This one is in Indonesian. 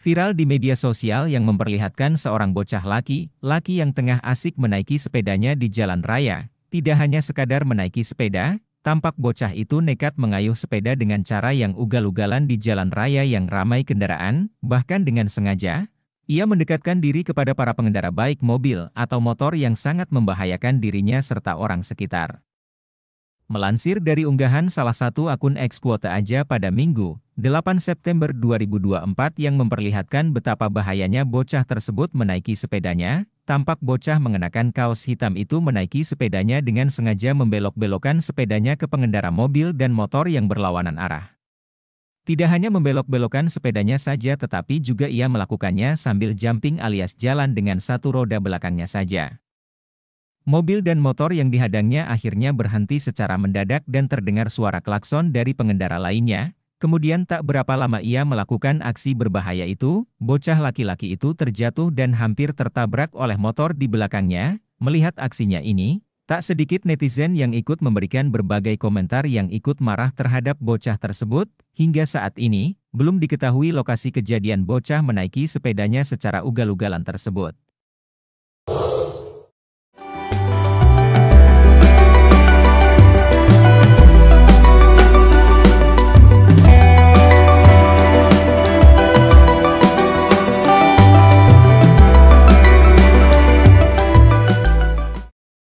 viral di media sosial yang memperlihatkan seorang bocah laki-laki yang tengah asik menaiki sepedanya di jalan raya. Tidak hanya sekadar menaiki sepeda, tampak bocah itu nekat mengayuh sepeda dengan cara yang ugal-ugalan di jalan raya yang ramai kendaraan, bahkan dengan sengaja. Ia mendekatkan diri kepada para pengendara baik mobil atau motor yang sangat membahayakan dirinya serta orang sekitar. Melansir dari unggahan salah satu akun X Kuota Aja pada Minggu, 8 September 2024 yang memperlihatkan betapa bahayanya bocah tersebut menaiki sepedanya, tampak bocah mengenakan kaos hitam itu menaiki sepedanya dengan sengaja membelok-belokkan sepedanya ke pengendara mobil dan motor yang berlawanan arah. Tidak hanya membelok-belokkan sepedanya saja tetapi juga ia melakukannya sambil jumping alias jalan dengan satu roda belakangnya saja. Mobil dan motor yang dihadangnya akhirnya berhenti secara mendadak dan terdengar suara klakson dari pengendara lainnya. Kemudian tak berapa lama ia melakukan aksi berbahaya itu, bocah laki-laki itu terjatuh dan hampir tertabrak oleh motor di belakangnya. Melihat aksinya ini, tak sedikit netizen yang ikut memberikan berbagai komentar yang ikut marah terhadap bocah tersebut. Hingga saat ini, belum diketahui lokasi kejadian bocah menaiki sepedanya secara ugal-ugalan tersebut.